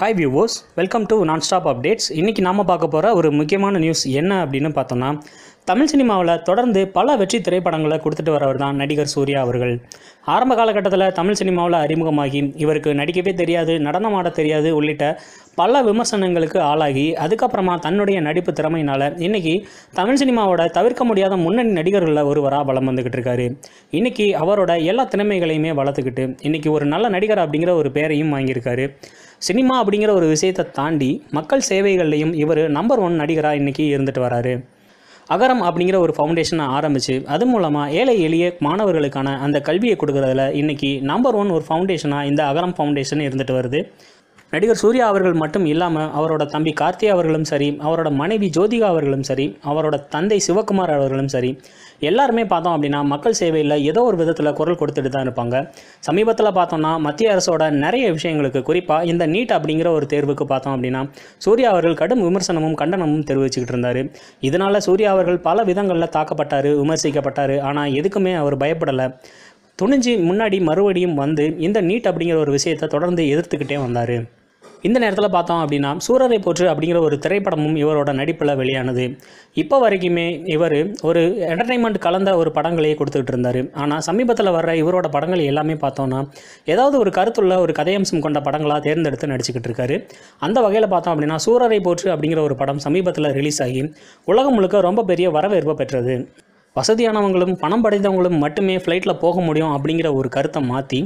hi viewers welcome to non stop updates இன்றைக்கி நாம் பார்க்க போகிற ஒரு முக்கியமான நியூஸ் என்ன அப்படின்னு பார்த்தோன்னா தமிழ் சினிமாவில் தொடர்ந்து பல வெற்றி திரைப்படங்களை கொடுத்துட்டு வரவர் தான் நடிகர் சூர்யா அவர்கள் ஆரம்ப காலகட்டத்தில் தமிழ் சினிமாவில் அறிமுகமாகி இவருக்கு நடிக்கவே தெரியாது நடனமாட தெரியாது உள்ளிட்ட பல விமர்சனங்களுக்கு ஆளாகி அதுக்கப்புறமா தன்னுடைய நடிப்பு திறமையினால் இன்றைக்கி தமிழ் சினிமாவோட தவிர்க்க முடியாத முன்னணி நடிகர்களில் ஒருவராக வளம் வந்துக்கிட்டு இருக்காரு இன்றைக்கி அவரோட எல்லா திறமைகளையுமே வளர்த்துக்கிட்டு இன்றைக்கி ஒரு நல்ல நடிகர் அப்படிங்கிற ஒரு பேரையும் வாங்கியிருக்காரு சினிமா அப்படிங்கிற ஒரு விஷயத்தை தாண்டி மக்கள் சேவைகள்லையும் இவர் நம்பர் ஒன் நடிகராக இன்றைக்கி இருந்துட்டு வராரு அகரம் அப்படிங்கிற ஒரு ஃபவுண்டேஷனை ஆரம்பித்து அது மூலமாக ஏழை எளிய மாணவர்களுக்கான அந்த கல்வியை கொடுக்குறதுல இன்றைக்கி நம்பர் ஒன் ஒரு ஃபவுண்டேஷனாக இந்த அகரம் ஃபவுண்டேஷன் இருந்துட்டு வருது நடிகர் சூர்யா அவர்கள் மட்டும் இல்லாமல் அவரோட தம்பி கார்த்தி அவர்களும் சரி அவரோட மனைவி ஜோதிகா அவர்களும் சரி அவரோட தந்தை சிவகுமார் அவர்களும் சரி எல்லாருமே பார்த்தோம் அப்படின்னா மக்கள் சேவையில் ஏதோ ஒரு விதத்தில் குரல் கொடுத்துட்டு தான் இருப்பாங்க சமீபத்தில் பார்த்தோம்னா மத்திய அரசோட நிறைய விஷயங்களுக்கு குறிப்பாக இந்த நீட் அப்படிங்கிற ஒரு தேர்வுக்கு பார்த்தோம் அப்படின்னா சூர்யா அவர்கள் கடும் விமர்சனமும் கண்டனமும் தெரிவிச்சுக்கிட்டு இருந்தார் இதனால் சூர்யா அவர்கள் பல விதங்களில் தாக்கப்பட்டார் விமர்சிக்கப்பட்டார் ஆனால் எதுக்குமே அவர் பயப்படலை துணிஞ்சு முன்னாடி மறுபடியும் வந்து இந்த நீட் அப்படிங்கிற ஒரு விஷயத்தை தொடர்ந்து எதிர்த்துக்கிட்டே வந்தார் இந்த நேரத்தில் பார்த்தோம் அப்படின்னா சூரரை போற்று அப்படிங்கிற ஒரு திரைப்படமும் இவரோட நடிப்பில் வெளியானது இப்போ வரைக்குமே இவர் ஒரு என்டர்டைன்மெண்ட் கலந்த ஒரு படங்களையே கொடுத்துட்டு இருந்தார் ஆனால் சமீபத்தில் வர்ற இவரோட படங்கள் எல்லாமே பார்த்தோம்னா ஏதாவது ஒரு கருத்துள்ள ஒரு கதையம்சம் கொண்ட படங்களாக தேர்ந்தெடுத்து நடிச்சுக்கிட்டு இருக்காரு அந்த வகையில் பார்த்தோம் அப்படின்னா சூரரை போற்று அப்படிங்கிற ஒரு படம் சமீபத்தில் ரிலீஸ் ஆகி உலகம் முழுக்க ரொம்ப பெரிய வரவேற்பை பெற்றது வசதியானவங்களும் பணம் படைத்தவங்களும் மட்டுமே ஃப்ளைட்டில் போக முடியும் அப்படிங்கிற ஒரு கருத்தை மாற்றி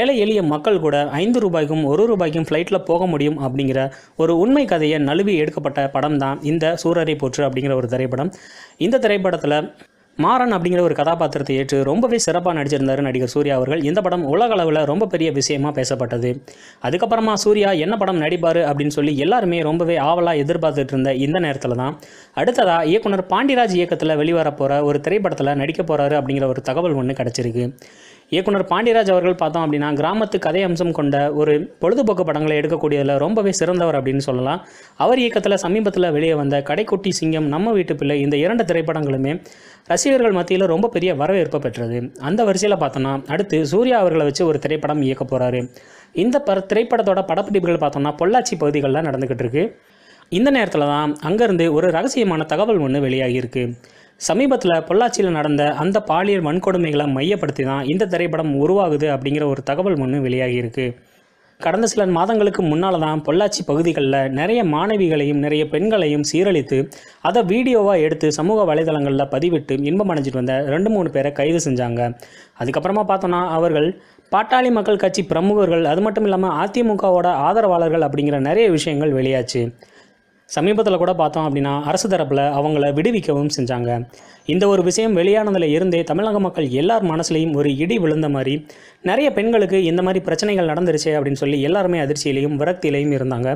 ஏழை எளிய மக்கள் கூட ஐந்து ரூபாய்க்கும் ஒரு ரூபாய்க்கும் ஃப்ளைட்டில் போக முடியும் அப்படிங்கிற ஒரு உண்மை கதையை நழுவி எடுக்கப்பட்ட படம் தான் இந்த சூரரை போற்று அப்படிங்கிற ஒரு திரைப்படம் இந்த திரைப்படத்தில் மாறன் அப்படிங்கிற ஒரு கதாபாத்திரத்தை ஏற்று ரொம்பவே சிறப்பாக நடிச்சிருந்தார் நடிகர் சூர்யா அவர்கள் இந்த படம் உலக அளவில் ரொம்ப பெரிய விஷயமாக பேசப்பட்டது அதுக்கப்புறமா சூர்யா என்ன படம் நடிப்பார் அப்படின்னு சொல்லி எல்லாருமே ரொம்பவே ஆவலாக எதிர்பார்த்துட்டு இருந்த இந்த நேரத்தில் தான் அடுத்ததாக இயக்குனர் பாண்டிராஜ் இயக்கத்தில் வெளிவர போகிற ஒரு திரைப்படத்தில் நடிக்க போகிறாரு அப்படிங்கிற ஒரு தகவல் ஒன்று கிடச்சிருக்கு இயக்குனர் பாண்டியராஜ் அவர்கள் பார்த்தோம் அப்படின்னா கிராமத்து கதை அம்சம் கொண்ட ஒரு பொழுதுபோக்கு படங்களை எடுக்கக்கூடியதில் ரொம்பவே சிறந்தவர் அப்படின்னு சொல்லலாம் அவர் இயக்கத்தில் சமீபத்தில் வெளியே வந்த கடைக்குட்டி சிங்கம் நம்ம வீட்டு பிள்ளை இந்த இரண்டு திரைப்படங்களுமே ரசிகர்கள் மத்தியில் ரொம்ப பெரிய வரவேற்பு பெற்றது அந்த வரிசையில் பார்த்தோன்னா அடுத்து சூர்யா அவர்களை வச்சு ஒரு திரைப்படம் இயக்க போகிறாரு இந்த ப திரைப்படத்தோட படப்பிடிப்புகள் பார்த்தோம்னா பொள்ளாச்சி பகுதிகளில் நடந்துக்கிட்டு இருக்கு இந்த நேரத்தில் தான் அங்கேருந்து ஒரு ரகசியமான தகவல் ஒன்று வெளியாகியிருக்கு சமீபத்தில் பொள்ளாச்சியில் நடந்த அந்த பாலியல் வன்கொடுமைகளை மையப்படுத்தி தான் இந்த திரைப்படம் உருவாகுது அப்படிங்கிற ஒரு தகவல் ஒன்று வெளியாகியிருக்கு கடந்த சில மாதங்களுக்கு முன்னால் தான் பொள்ளாச்சி பகுதிகளில் நிறைய மாணவிகளையும் நிறைய பெண்களையும் சீரழித்து அதை வீடியோவாக எடுத்து சமூக வலைதளங்களில் பதிவிட்டு இன்பம் அடைஞ்சிட்டு வந்த ரெண்டு மூணு பேரை கைது செஞ்சாங்க அதுக்கப்புறமா பார்த்தோன்னா அவர்கள் பாட்டாளி மக்கள் கட்சி பிரமுகர்கள் அது மட்டும் இல்லாமல் அதிமுகவோட ஆதரவாளர்கள் அப்படிங்கிற நிறைய விஷயங்கள் வெளியாச்சு சமீபத்தில் கூட பார்த்தோம் அப்படின்னா அரசு தரப்பில் அவங்கள விடுவிக்கவும் செஞ்சாங்க இந்த ஒரு விஷயம் வெளியானதில் இருந்தே தமிழக மக்கள் எல்லார் மனசுலையும் ஒரு இடி விழுந்த மாதிரி நிறைய பெண்களுக்கு இந்த மாதிரி பிரச்சனைகள் நடந்துருச்சு அப்படின்னு சொல்லி எல்லாருமே அதிர்ச்சியிலையும் விரக்தியிலையும் இருந்தாங்க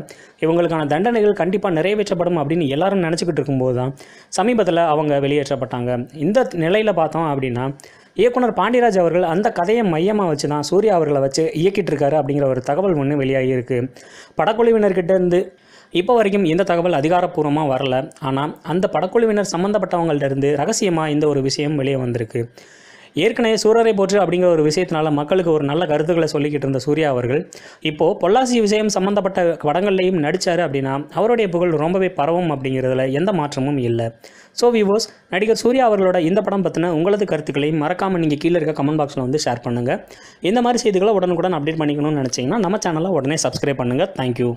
இவங்களுக்கான தண்டனைகள் கண்டிப்பாக நிறைவேற்றப்படும் அப்படின்னு எல்லாரும் நினச்சிக்கிட்டு இருக்கும்போது தான் சமீபத்தில் அவங்க வெளியேற்றப்பட்டாங்க இந்த நிலையில் பார்த்தோம் அப்படின்னா இயக்குனர் பாண்டியராஜ் அவர்கள் அந்த கதையை மையமாக வச்சு தான் சூர்யா அவர்களை வச்சு இயக்கிட்டு இருக்காரு அப்படிங்கிற ஒரு தகவல் ஒன்று வெளியாகியிருக்கு படக்குழுவினர்கிட்ட இருந்து இப்போ வரைக்கும் இந்த தகவல் அதிகாரப்பூர்வமாக வரல ஆனால் அந்த படக்குழுவினர் சம்மந்தப்பட்டவங்கள்டிருந்து ரகசியமாக இந்த ஒரு விஷயம் வெளியே வந்திருக்கு ஏற்கனவே சூரரை போற்று அப்படிங்கிற ஒரு விஷயத்தினால மக்களுக்கு ஒரு நல்ல கருத்துக்களை சொல்லிக்கிட்டு இருந்த சூர்யா அவர்கள் இப்போது பொள்ளாசி விஷயம் சம்மந்தப்பட்ட படங்கள்லையும் நடித்தார் அப்படின்னா அவருடைய புகழ் ரொம்பவே பரவும் அப்படிங்கிறதுல எந்த மாற்றமும் இல்லை ஸோ விவோஸ் நடிகர் சூர்யா அவர்களோட இந்த படம் பற்றின உங்களது கருத்துக்களையும் மறக்காமல் நீங்கள் கீழே இருக்க கமெண்ட் பாக்ஸில் வந்து ஷேர் பண்ணுங்கள் இந்த மாதிரி செய்திகளை உடனுக்குடன் அப்டேட் பண்ணிக்கணும்னு நினச்சிங்கன்னா நம்ம சேனலை உடனே சப்ஸ்கிரைப் பண்ணுங்கள் தேங்க்யூ